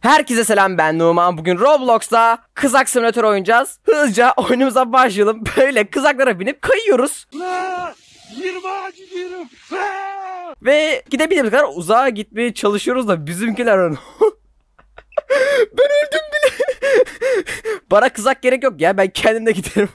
Herkese selam ben Numan. Bugün Roblox'ta kızak simülatör oynayacağız. Hızlıca oyunumuza başlayalım. Böyle kızaklara binip kayıyoruz. gidiyorum. Ve gidebildiğimiz kadar uzağa gitmeye çalışıyoruz da bizimkiler onu. ben öldüm bile. Bana kızak gerek yok ya ben kendim de giderim.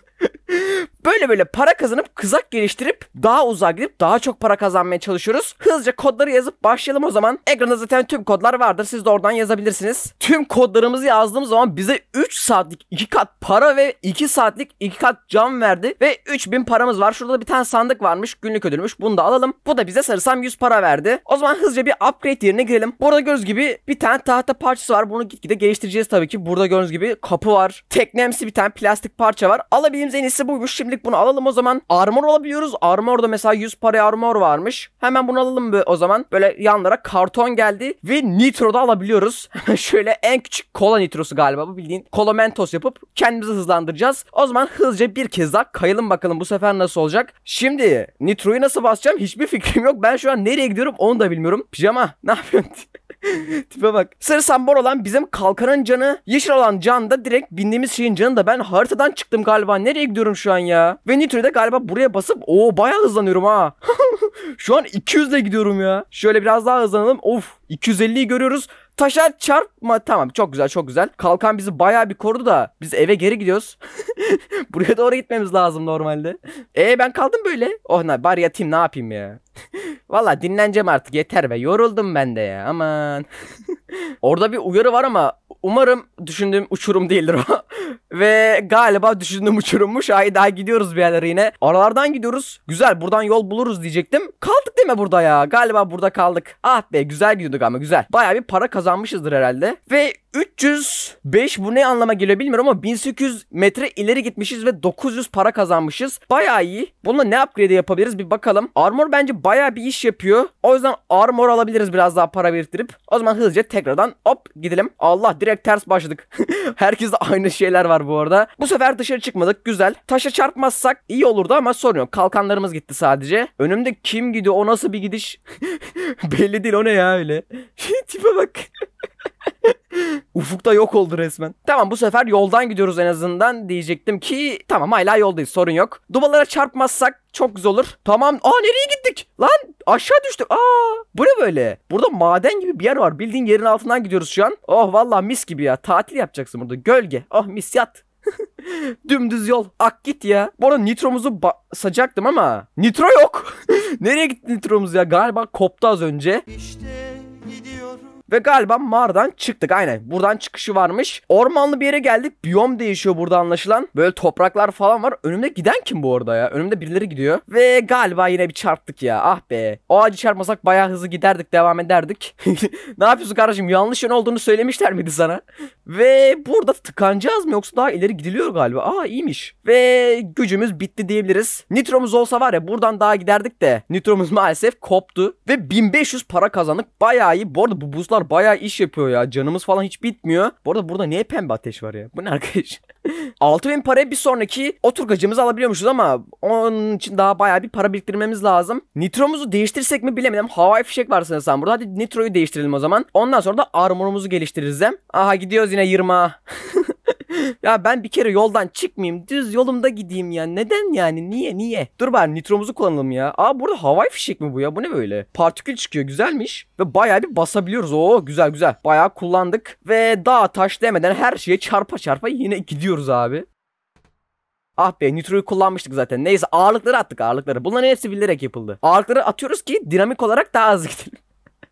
Böyle böyle para kazanıp kızak geliştirip daha uzağa gidip daha çok para kazanmaya çalışıyoruz. Hızlıca kodları yazıp başlayalım o zaman. Ekranda zaten tüm kodlar vardır. Siz de oradan yazabilirsiniz. Tüm kodlarımızı yazdığımız zaman bize 3 saatlik 2 kat para ve 2 saatlik 2 kat cam verdi. Ve 3000 paramız var. Şurada da bir tane sandık varmış. Günlük ödülmüş. Bunu da alalım. Bu da bize sarısam 100 para verdi. O zaman hızlıca bir upgrade yerine girelim. Burada gördüğünüz gibi bir tane tahta parçası var. Bunu gitgide geliştireceğiz tabii ki. Burada gördüğünüz gibi kapı var. Teknemsi bir tane plastik parça var. Alabildiğimiz en iyisi Iyisi buymuş. Şimdilik bunu alalım o zaman. Armor alabiliyoruz. Armor da mesela 100 para armor varmış. Hemen bunu alalım böyle o zaman. Böyle yanlara karton geldi ve nitro da alabiliyoruz. Şöyle en küçük kola nitrosu galiba bu bildiğin. Kola mentos yapıp kendimizi hızlandıracağız. O zaman hızlıca bir kez daha kayalım bakalım bu sefer nasıl olacak. Şimdi nitroyu nasıl basacağım hiçbir fikrim yok. Ben şu an nereye gidiyorum onu da bilmiyorum. Pijama ne yapıyorsun? Tipe bak. Sarı sambor olan bizim kalkanın canı. Yeşil olan can da direkt bindiğimiz şeyin canı da. Ben haritadan çıktım galiba. Nereye gidiyorum şu an ya? Ve nitro'da galiba buraya basıp o bayağı hızlanıyorum ha. şu an 200 ile gidiyorum ya. Şöyle biraz daha hızlanalım. Of 250'yi görüyoruz. Taşa çarpma. Tamam çok güzel çok güzel. Kalkan bizi baya bir korudu da biz eve geri gidiyoruz. Buraya doğru gitmemiz lazım normalde. E ben kaldım böyle. Oh ne bari yatayım ne yapayım ya. Valla dinleneceğim artık yeter be. Yoruldum ben de ya aman. Orada bir uyarı var ama umarım düşündüğüm uçurum değildir o. Ve galiba düşündüğüm uçurummuş. Ay daha gidiyoruz bir yerlere yine. Aralardan gidiyoruz. Güzel buradan yol buluruz diyecektim. Kaldık değil mi burada ya. Galiba burada kaldık. Ah be güzel gidiyorduk ama güzel. Baya bir para kazanmışızdır herhalde. Ve 305 bu ne anlama geliyor bilmiyorum ama 1800 metre ileri gitmişiz ve 900 para kazanmışız. Baya iyi. Bununla ne upgrade yapabiliriz bir bakalım. Armor bence baya bir iş yapıyor. O yüzden armor alabiliriz biraz daha para biriktirip. O zaman hızlıca tek tekrardan hop gidelim. Allah direkt ters başladık. Herkeste aynı şeyler var bu arada. Bu sefer dışarı çıkmadık. Güzel. Taşa çarpmazsak iyi olurdu ama sorun yok. Kalkanlarımız gitti sadece. Önümde kim gidiyor? O nasıl bir gidiş? Belli değil o ne ya öyle. Tipe bak. Ufukta yok oldu resmen. Tamam bu sefer yoldan gidiyoruz en azından diyecektim ki tamam hala yoldayız sorun yok. Dubalara çarpmazsak çok güzel olur. Tamam. Aa nereye gittik? Lan aşağı düştük. Aa bu ne böyle? Burada maden gibi bir yer var. Bildiğin yerin altından gidiyoruz şu an. Oh vallahi mis gibi ya. Tatil yapacaksın burada. Gölge. Oh mis yat. Dümdüz yol. Ak git ya. Bu arada nitromuzu basacaktım ama nitro yok. nereye gitti nitromuz ya? Galiba koptu az önce. İşte ve galiba mağaradan çıktık aynen. Buradan çıkışı varmış. Ormanlı bir yere geldik. Biyom değişiyor burada anlaşılan. Böyle topraklar falan var. Önümde giden kim bu arada ya? Önümde birileri gidiyor. Ve galiba yine bir çarptık ya. Ah be. O acı çarpmasak bayağı hızlı giderdik. Devam ederdik. ne yapıyorsun kardeşim? Yanlış yön olduğunu söylemişler miydi sana? Ve burada tıkanacağız mı yoksa daha ileri gidiliyor galiba. Aa iyiymiş. Ve gücümüz bitti diyebiliriz. Nitromuz olsa var ya buradan daha giderdik de. Nitromuz maalesef koptu. Ve 1500 para kazandık. Bayağı iyi. Bu arada bu buzlar Robotlar baya iş yapıyor ya. Canımız falan hiç bitmiyor. Bu arada burada niye pembe ateş var ya? Bu ne arkadaş? 6000 para bir sonraki oturgacımızı alabiliyormuşuz ama onun için daha baya bir para biriktirmemiz lazım. Nitromuzu değiştirsek mi bilemedim. Havai fişek var sanırsam burada. Hadi nitroyu değiştirelim o zaman. Ondan sonra da armorumuzu geliştiririz hem. Aha gidiyoruz yine 20'a. ya ben bir kere yoldan çıkmayayım. Düz yolumda gideyim ya. Neden yani? Niye? Niye? Dur bari nitromuzu kullanalım ya. Aa burada havai fişek mi bu ya? Bu ne böyle? Partikül çıkıyor. Güzelmiş. Ve bayağı bir basabiliyoruz. Oo güzel güzel. Bayağı kullandık. Ve dağ taş demeden her şeye çarpa çarpa yine gidiyoruz abi. Ah be nitroyu kullanmıştık zaten. Neyse ağırlıkları attık ağırlıkları. Bunların hepsi bilerek yapıldı. Ağırlıkları atıyoruz ki dinamik olarak daha hızlı gidelim.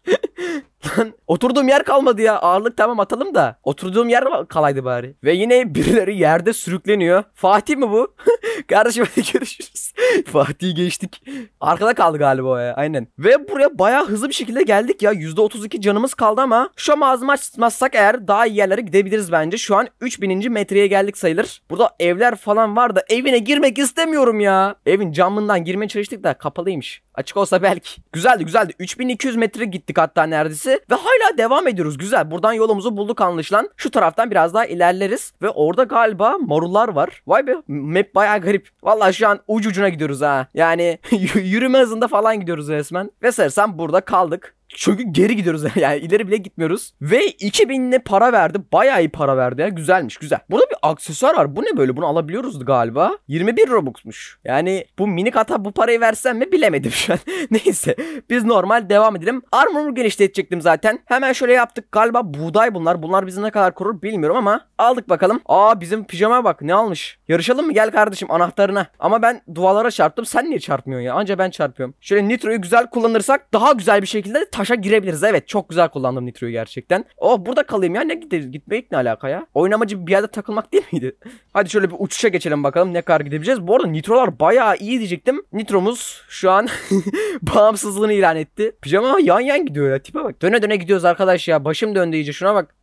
Lan oturduğum yer kalmadı ya. Ağırlık tamam atalım da. Oturduğum yer kalaydı bari. Ve yine birileri yerde sürükleniyor. Fatih mi bu? Kardeşim hadi görüşürüz. Fatih'i geçtik. Arkada kaldı galiba o ya. Aynen. Ve buraya bayağı hızlı bir şekilde geldik ya. %32 canımız kaldı ama şu an ağzımı açmazsak eğer daha iyi yerlere gidebiliriz bence. Şu an 3000. metreye geldik sayılır. Burada evler falan var da evine girmek istemiyorum ya. Evin camından girmeye çalıştık da kapalıymış. Açık olsa belki. Güzeldi güzeldi. 3200 metre gittik hatta neredeyse geldi ve hala devam ediyoruz. Güzel. Buradan yolumuzu bulduk anlaşılan. Şu taraftan biraz daha ilerleriz ve orada galiba marullar var. Vay be map bayağı garip. Valla şu an ucu ucuna gidiyoruz ha. Yani yürüme hızında falan gidiyoruz resmen. Ve sanırsam burada kaldık çünkü geri gidiyoruz yani ileri bile gitmiyoruz. Ve 2000 ne para verdi. Bayağı iyi para verdi ya. Güzelmiş güzel. Burada bir aksesuar var. Bu ne böyle? Bunu alabiliyoruz galiba. 21 Robux'muş. Yani bu minik ata bu parayı versem mi bilemedim şu an. Neyse. Biz normal devam edelim. Armor'u genişletecektim zaten. Hemen şöyle yaptık. Galiba buğday bunlar. Bunlar bizi ne kadar korur bilmiyorum ama aldık bakalım. Aa bizim pijama bak ne almış. Yarışalım mı? Gel kardeşim anahtarına. Ama ben dualara çarptım. Sen niye çarpmıyorsun ya? Anca ben çarpıyorum. Şöyle nitroyu güzel kullanırsak daha güzel bir şekilde taş taşa girebiliriz. Evet çok güzel kullandım Nitro'yu gerçekten. Oh burada kalayım ya ne gideriz gitmek ne alaka ya? Oynamacı bir yerde takılmak değil miydi? Hadi şöyle bir uçuşa geçelim bakalım ne kadar gidebileceğiz. Bu arada Nitro'lar bayağı iyi diyecektim. Nitro'muz şu an bağımsızlığını ilan etti. Pijama yan yan gidiyor ya tipe bak. Döne döne gidiyoruz arkadaş ya. Başım döndü iyice şuna bak.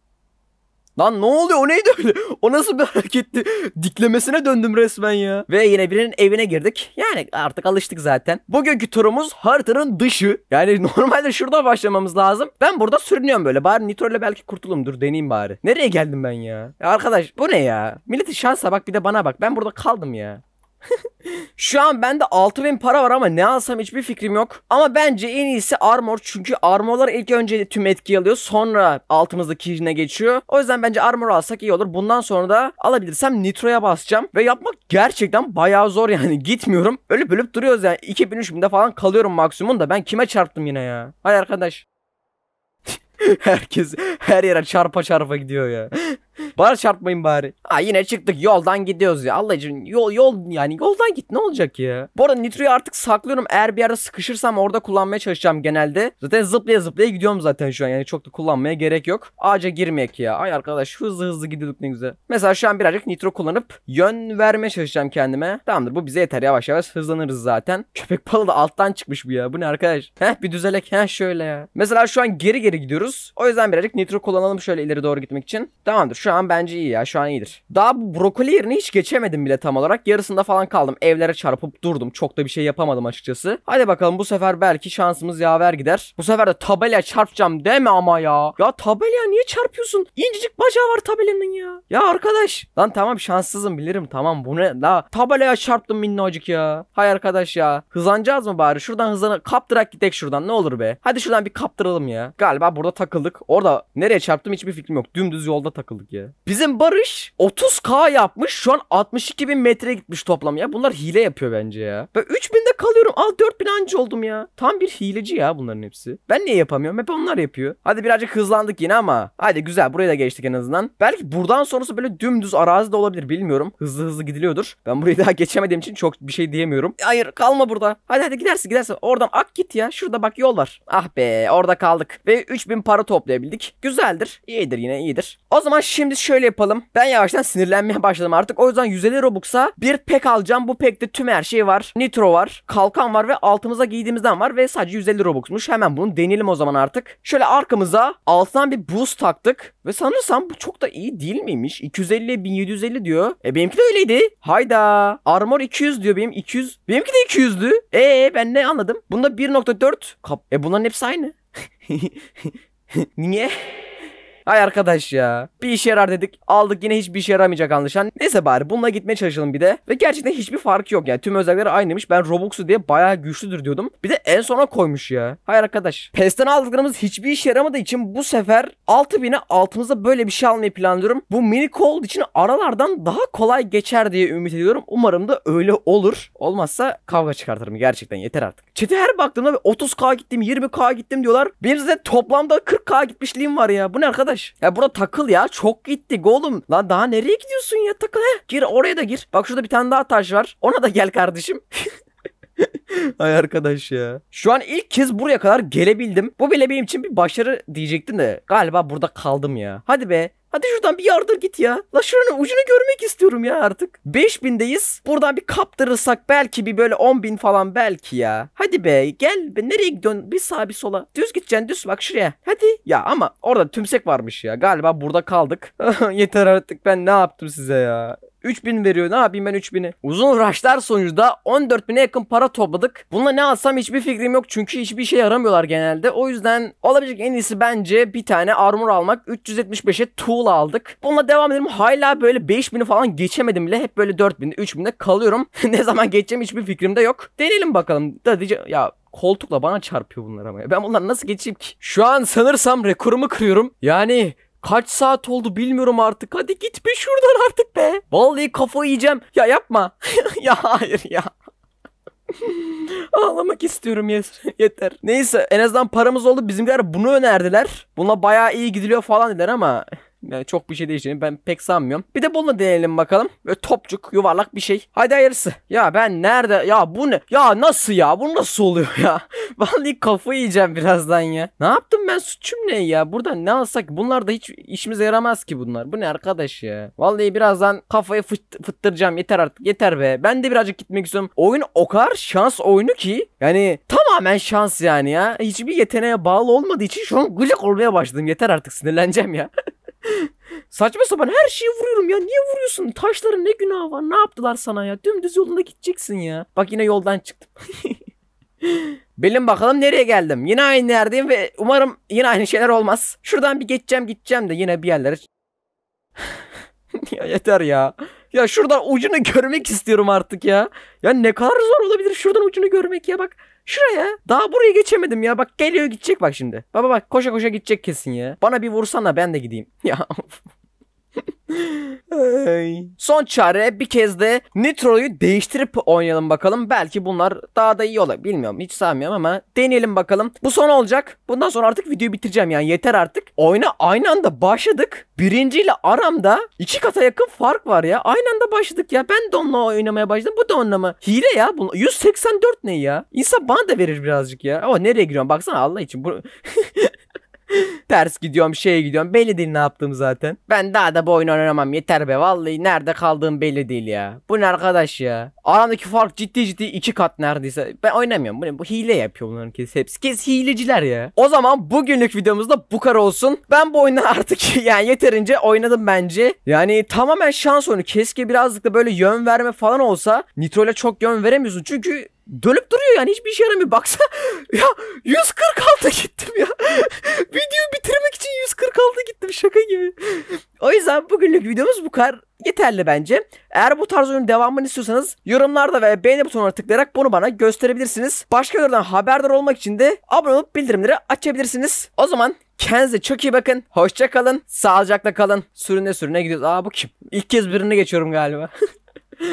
Lan ne oluyor o neydi öyle? O nasıl bir hareketti? Diklemesine döndüm resmen ya. Ve yine birinin evine girdik. Yani artık alıştık zaten. Bugünkü turumuz haritanın dışı. Yani normalde şurada başlamamız lazım. Ben burada sürünüyorum böyle. Bari Nitro ile belki kurtulum. Dur deneyeyim bari. Nereye geldim ben ya? ya arkadaş bu ne ya? Milletin şansa bak bir de bana bak. Ben burada kaldım ya. Şu an bende 6000 para var ama ne alsam hiçbir fikrim yok. Ama bence en iyisi armor çünkü armorlar ilk önce tüm etki alıyor sonra altımızdaki yerine geçiyor. O yüzden bence armor alsak iyi olur. Bundan sonra da alabilirsem nitroya basacağım ve yapmak gerçekten bayağı zor yani gitmiyorum. Ölüp ölüp duruyoruz yani 2000-3000'de falan kalıyorum maksimum da ben kime çarptım yine ya. Hay arkadaş. Herkes her yere çarpa çarpa gidiyor ya. Bana çarpmayın bari. Ha yine çıktık yoldan gidiyoruz ya. Allah için yol yol yani yoldan git ne olacak ya. Bu arada nitroyu artık saklıyorum. Eğer bir ara sıkışırsam orada kullanmaya çalışacağım genelde. Zaten zıplaya zıplaya gidiyorum zaten şu an. Yani çok da kullanmaya gerek yok. Ağaca girmek ya. Ay arkadaş hızlı hızlı gidiyorduk ne güzel. Mesela şu an birazcık nitro kullanıp yön vermeye çalışacağım kendime. Tamamdır bu bize yeter yavaş yavaş hızlanırız zaten. Köpek balığı da alttan çıkmış bu ya. Bu ne arkadaş? Heh bir düzelek. Heh şöyle ya. Mesela şu an geri geri gidiyoruz. O yüzden birazcık nitro kullanalım şöyle ileri doğru gitmek için. Tamamdır şu an bence iyi ya. Şu an iyidir. Daha bu brokoli yerine hiç geçemedim bile tam olarak. Yarısında falan kaldım. Evlere çarpıp durdum. Çok da bir şey yapamadım açıkçası. Hadi bakalım bu sefer belki şansımız yaver gider. Bu sefer de tabela çarpacağım deme ama ya. Ya tabela niye çarpıyorsun? İncecik bacağı var tabelanın ya. Ya arkadaş. Lan tamam şanssızım bilirim tamam. Bu ne? La tabelaya çarptım minnacık ya. Hay arkadaş ya. Hızlanacağız mı bari? Şuradan hızlanıp kaptırak gidek şuradan ne olur be. Hadi şuradan bir kaptıralım ya. Galiba burada takıldık. Orada nereye çarptım hiçbir fikrim yok. Dümdüz yolda takıldık ya. Bizim Barış 30k yapmış. Şu an 62 bin metre gitmiş toplam ya. Bunlar hile yapıyor bence ya. Ben 3000'de kalıyorum. Al 4000 anca oldum ya. Tam bir hileci ya bunların hepsi. Ben niye yapamıyorum? Hep onlar yapıyor. Hadi birazcık hızlandık yine ama. Hadi güzel. buraya da geçtik en azından. Belki buradan sonrası böyle dümdüz arazi de olabilir. Bilmiyorum. Hızlı hızlı gidiliyordur. Ben burayı daha geçemediğim için çok bir şey diyemiyorum. E, hayır kalma burada. Hadi hadi gidersin gidersin. Oradan ak git ya. Şurada bak yol var. Ah be orada kaldık. Ve 3000 para toplayabildik. Güzeldir. İyidir yine iyidir. O zaman şimdi Şimdi şöyle yapalım. Ben yavaştan sinirlenmeye başladım artık. O yüzden 150 Robux'a bir pek alacağım. Bu pekte tüm her şey var. Nitro var. Kalkan var ve altımıza giydiğimizden var. Ve sadece 150 Robux'muş. Hemen bunu deneyelim o zaman artık. Şöyle arkamıza alttan bir boost taktık. Ve sanırsam bu çok da iyi değil miymiş? 250 1750 diyor. E benimki de öyleydi. Hayda. Armor 200 diyor benim 200. Benimki de 200'dü. E ben ne anladım? Bunda 1.4. E bunların hepsi aynı. Niye? Hay arkadaş ya. Bir işe yarar dedik. Aldık yine hiçbir işe yaramayacak anlaşılan. Neyse bari bununla gitmeye çalışalım bir de. Ve gerçekten hiçbir fark yok yani. Tüm özellikleri aynıymış. Ben Robux'u diye bayağı güçlüdür diyordum. Bir de en sona koymuş ya. Hay arkadaş. PES'ten aldıklarımız hiçbir işe yaramadığı için bu sefer 6000'e altımıza böyle bir şey almayı planlıyorum. Bu mini cold için aralardan daha kolay geçer diye ümit ediyorum. Umarım da öyle olur. Olmazsa kavga çıkartırım gerçekten yeter artık. Çete her baktığımda 30k gittim 20k gittim diyorlar. Benim de toplamda 40k gitmişliğim var ya. Bu ne arkadaş? arkadaş. Ya burada takıl ya. Çok gittik oğlum. Lan daha nereye gidiyorsun ya? Takıl he. Gir oraya da gir. Bak şurada bir tane daha taş var. Ona da gel kardeşim. Ay arkadaş ya. Şu an ilk kez buraya kadar gelebildim. Bu bile benim için bir başarı diyecektim de. Galiba burada kaldım ya. Hadi be. Hadi şuradan bir yardır git ya. La şuranın ucunu görmek istiyorum ya artık. 5000'deyiz. Buradan bir kaptırırsak belki bir böyle 10.000 falan belki ya. Hadi be gel be nereye gidiyorsun? Bir sağa bir sola. Düz gideceksin düz bak şuraya. Hadi. Ya ama orada tümsek varmış ya. Galiba burada kaldık. Yeter artık ben ne yaptım size ya. 3000 veriyor. Ne yapayım ben 3000'i? Uzun uğraşlar sonucunda 14000'e yakın para topladık. Bununla ne alsam hiçbir fikrim yok. Çünkü hiçbir şey yaramıyorlar genelde. O yüzden olabilecek en iyisi bence bir tane armor almak. 375'e tool aldık. Bununla devam edelim. Hala böyle 5000'i falan geçemedim bile. Hep böyle 4000'de 3000'de kalıyorum. ne zaman geçeceğim hiçbir fikrimde yok. Deneyelim bakalım. Da ya koltukla bana çarpıyor bunlar ama. Ya. Ben bunları nasıl geçeyim ki? Şu an sanırsam rekorumu kırıyorum. Yani Kaç saat oldu bilmiyorum artık. Hadi git bir şuradan artık be. Vallahi kafa yiyeceğim. Ya yapma. ya hayır ya. Ağlamak istiyorum yeter. yeter. Neyse en azından paramız oldu. Bizimkiler bunu önerdiler. Buna bayağı iyi gidiliyor falan dediler ama yani çok bir şey değişeceğini ben pek sanmıyorum. Bir de bunu deneyelim bakalım. Böyle topçuk yuvarlak bir şey. Haydi hayırlısı. Ya ben nerede? Ya bu ne? Ya nasıl ya? Bu nasıl oluyor ya? Vallahi kafayı yiyeceğim birazdan ya. Ne yaptım ben? Suçum ne ya? Buradan ne alsak? Bunlar da hiç işimize yaramaz ki bunlar. Bu ne arkadaş ya? Vallahi birazdan kafayı fıt fıttıracağım. Yeter artık. Yeter be. Ben de birazcık gitmek istiyorum. Oyun o kadar şans oyunu ki. Yani tamamen şans yani ya. Hiçbir yeteneğe bağlı olmadığı için şu an gıcık olmaya başladım. Yeter artık sinirleneceğim ya. Saçma sapan her şeyi vuruyorum ya. Niye vuruyorsun? Taşların ne günahı var? Ne yaptılar sana ya? Dümdüz yolunda gideceksin ya. Bak yine yoldan çıktım. Bilin bakalım nereye geldim. Yine aynı yerdeyim ve umarım yine aynı şeyler olmaz. Şuradan bir geçeceğim gideceğim de yine bir yerlere... ya yeter ya. Ya şuradan ucunu görmek istiyorum artık ya. Ya ne kadar zor olabilir şuradan ucunu görmek ya bak. Şuraya. Daha buraya geçemedim ya. Bak geliyor gidecek bak şimdi. Baba bak koşa koşa gidecek kesin ya. Bana bir vursana ben de gideyim. Ya Son çare bir kez de Nitro'yu değiştirip oynayalım bakalım. Belki bunlar daha da iyi olur. Bilmiyorum hiç sanmıyorum ama deneyelim bakalım. Bu son olacak. Bundan sonra artık videoyu bitireceğim yani yeter artık. Oyuna aynı anda başladık. Birinciyle aramda iki kata yakın fark var ya. Aynı anda başladık ya. Ben de onunla oynamaya başladım. Bu da onunla mı? Hile ya. Bu 184 ne ya? İnsan bana da verir birazcık ya. Ama nereye giriyorum baksana Allah için. Bu... Ters gidiyorum şeye gidiyorum. Belli değil ne yaptım zaten. Ben daha da bu oyunu oynamam yeter be. Vallahi nerede kaldığım belli değil ya. Bu ne arkadaş ya. Aramdaki fark ciddi ciddi iki kat neredeyse. Ben oynamıyorum. Bu, ne? bu hile yapıyor bunların kes hepsi. Kes hileciler ya. O zaman bugünlük videomuzda bu kadar olsun. Ben bu oyunu artık yani yeterince oynadım bence. Yani tamamen şans oyunu. Keşke birazcık da böyle yön verme falan olsa. Nitro'yla çok yön veremiyorsun. Çünkü dönüp duruyor yani hiçbir işe yaramıyor. Baksa ya 146 gittim ya. Efendim bugünlük videomuz bu kadar. Yeterli bence. Eğer bu tarz oyun devamını istiyorsanız yorumlarda ve beğeni butonuna tıklayarak bunu bana gösterebilirsiniz. Başka videolardan haberdar olmak için de abone olup bildirimleri açabilirsiniz. O zaman kendinize çok iyi bakın. Hoşça kalın. Sağlıcakla kalın. Sürüne sürüne gidiyoruz. Aa bu kim? İlk kez birine geçiyorum galiba.